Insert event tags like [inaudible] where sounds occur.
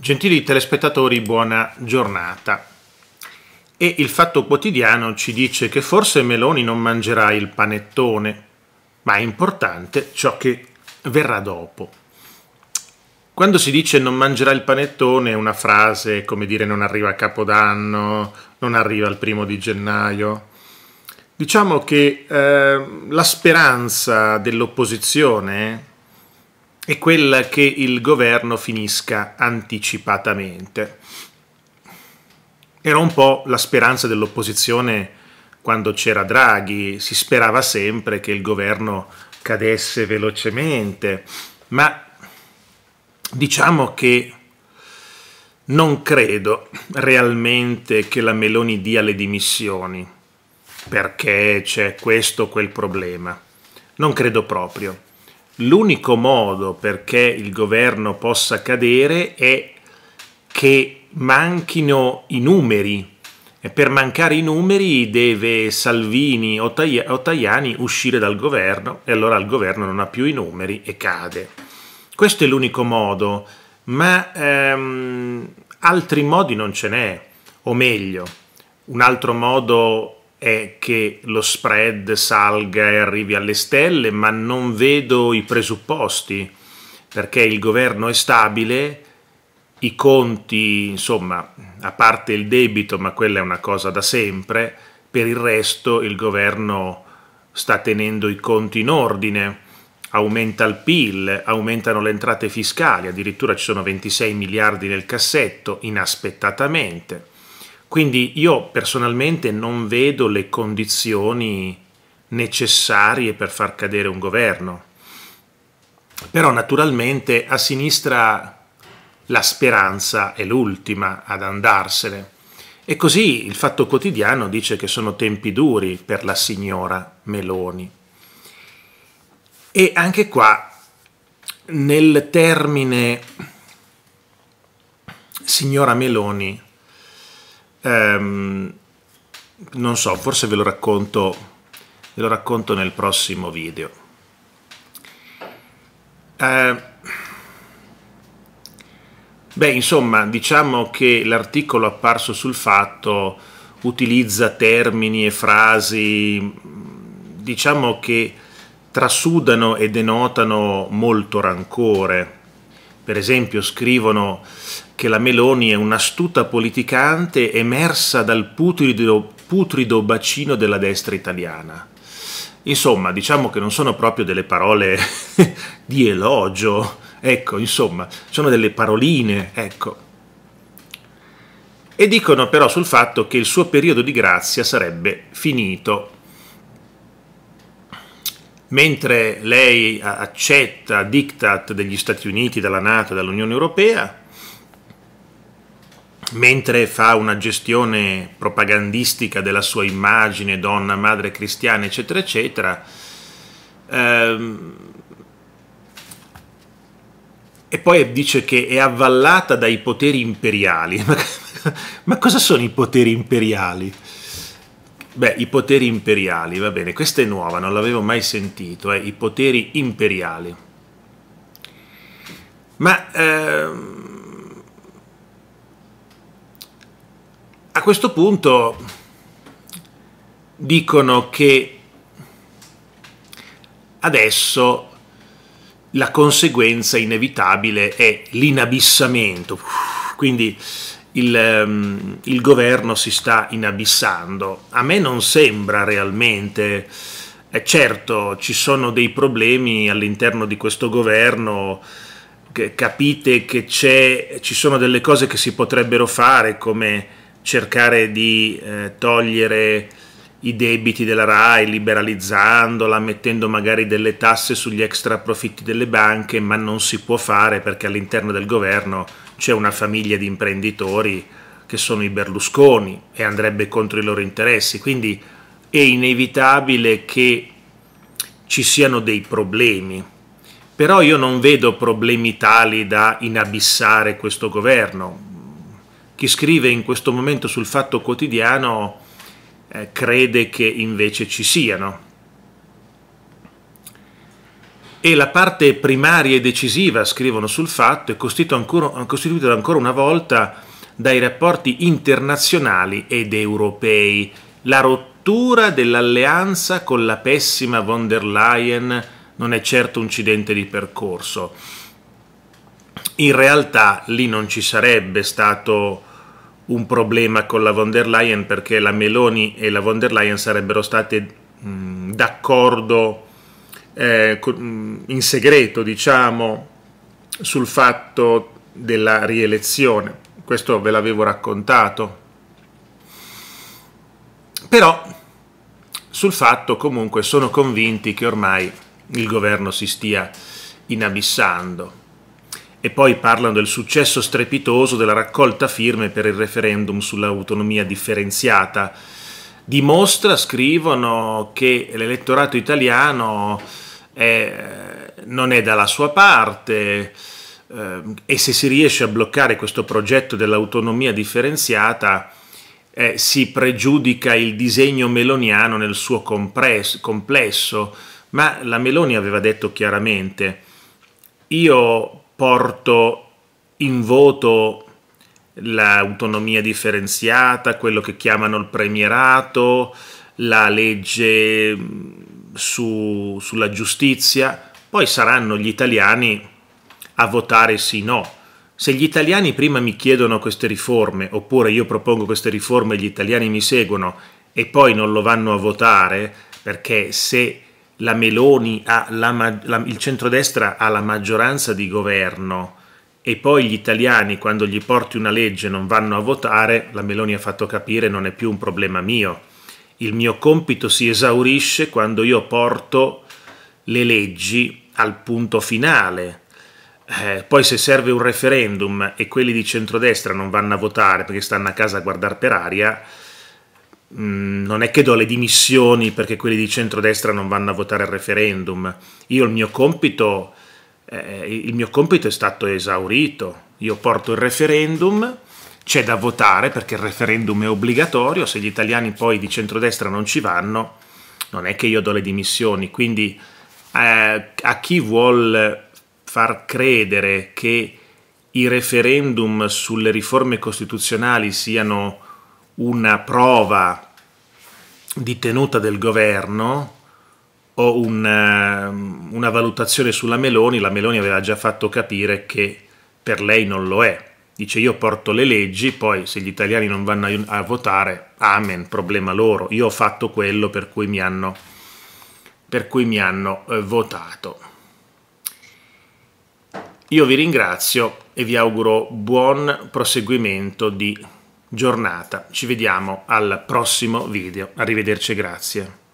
Gentili telespettatori, buona giornata. E il Fatto Quotidiano ci dice che forse Meloni non mangerà il panettone, ma è importante ciò che verrà dopo. Quando si dice non mangerà il panettone è una frase come dire non arriva a Capodanno, non arriva al primo di gennaio. Diciamo che eh, la speranza dell'opposizione è quella che il governo finisca anticipatamente. Era un po' la speranza dell'opposizione quando c'era Draghi, si sperava sempre che il governo cadesse velocemente, ma diciamo che non credo realmente che la Meloni dia le dimissioni perché c'è questo o quel problema. Non credo proprio. L'unico modo perché il governo possa cadere è che manchino i numeri e per mancare i numeri deve Salvini o, Tajani uscire dal governo e allora il governo non ha più i numeri e cade. Questo è l'unico modo, ma ehm, altri modi non ce n'è, o meglio, un altro modo è che lo spread salga e arrivi alle stelle, ma non vedo i presupposti perché il governo è stabile, i conti, insomma, a parte il debito, ma quella è una cosa da sempre, per il resto il governo sta tenendo i conti in ordine, aumenta il PIL, aumentano le entrate fiscali, addirittura ci sono 26 miliardi nel cassetto inaspettatamente quindi io personalmente non vedo le condizioni necessarie per far cadere un governo. Però naturalmente a sinistra la speranza è l'ultima ad andarsene. E così il Fatto Quotidiano dice che sono tempi duri per la signora Meloni. E anche qua nel termine signora Meloni ehm, non so, forse ve lo racconto, ve lo racconto nel prossimo video. Eh, beh, insomma, diciamo che l'articolo apparso sul fatto utilizza termini e frasi, diciamo che trasudano e denotano molto rancore. Per esempio scrivono che la Meloni è un'astuta politicante emersa dal putrido, putrido bacino della destra italiana. Insomma, diciamo che non sono proprio delle parole [laughs] di elogio, ecco, insomma, sono delle paroline, ecco. E dicono però sul fatto che il suo periodo di grazia sarebbe finito. Mentre lei accetta diktat degli Stati Uniti, dalla Nato e dall'Unione Europea, mentre fa una gestione propagandistica della sua immagine, donna, madre cristiana, eccetera, eccetera, ehm, e poi dice che è avvallata dai poteri imperiali. [laughs] Ma cosa sono i poteri imperiali? Beh, i poteri imperiali, va bene, questa è nuova, non l'avevo mai sentito, eh, i poteri imperiali. Ma... Ehm, A questo punto dicono che adesso la conseguenza inevitabile è l'inabissamento, quindi il, um, il, governo si sta inabissando. A me non sembra realmente, eh, certo ci sono dei problemi all'interno di questo governo, capite che ci sono delle cose che si potrebbero fare come cercare di eh, togliere i debiti della RAI, liberalizzandola, mettendo magari delle tasse sugli extra profitti delle banche, ma non si può fare perché all'interno del governo c'è una famiglia di imprenditori che sono i Berlusconi e andrebbe contro i loro interessi. Quindi è inevitabile che ci siano dei problemi. Però io non vedo problemi tali da inabissare questo governo chi scrive in questo momento sul fatto quotidiano eh, crede che invece ci siano. E la parte primaria e decisiva, scrivono sul fatto, è costituita ancora una volta dai rapporti internazionali ed europei, la rottura dell'alleanza con la pessima von der Leyen non è certo un incidente di percorso. In realtà lì non ci sarebbe stato un problema con la von der Leyen perché la Meloni e la von der Leyen sarebbero state mh, d'accordo eh, in segreto, diciamo, sul fatto della rielezione. Questo ve l'avevo raccontato. Però sul fatto comunque sono convinti che ormai il governo si stia inabissando e poi parlano del successo strepitoso della raccolta firme per il referendum sull'autonomia differenziata. Dimostra, scrivono, che l'elettorato italiano è, eh, non è dalla sua parte eh, e se si riesce a bloccare questo progetto dell'autonomia differenziata eh, si pregiudica il disegno meloniano nel suo complesso, ma la Meloni aveva detto chiaramente io porto in voto l'autonomia differenziata, quello che chiamano il premierato, la legge mm, su, sulla giustizia, poi saranno gli italiani a votare sì o no. Se gli italiani prima mi chiedono queste riforme, oppure io propongo queste riforme e gli italiani mi seguono e poi non lo vanno a votare, perché se la Meloni ha la, la, il centrodestra ha la maggioranza di governo e poi gli italiani quando gli porti una legge non vanno a votare, la Meloni ha fatto capire non è più un problema mio. Il mio compito si esaurisce quando io porto le leggi al punto finale. Eh, poi se serve un referendum e quelli di centrodestra non vanno a votare perché stanno a casa a guardare per aria, Mm, non è che do le dimissioni perché quelli di centrodestra non vanno a votare il referendum. Io il mio compito, eh, il mio compito è stato esaurito. Io porto il referendum, c'è da votare perché il referendum è obbligatorio, se gli italiani poi di centrodestra non ci vanno, non è che io do le dimissioni. Quindi eh, a chi vuol far credere che i referendum sulle riforme costituzionali siano una prova di tenuta del governo o una, eh, una valutazione sulla Meloni, la Meloni aveva già fatto capire che per lei non lo è. Dice io porto le leggi, poi se gli italiani non vanno a, votare, amen, problema loro. Io ho fatto quello per cui mi hanno, cui mi hanno eh, votato. Io vi ringrazio e vi auguro buon proseguimento di giornata. Ci vediamo al prossimo video. Arrivederci e grazie.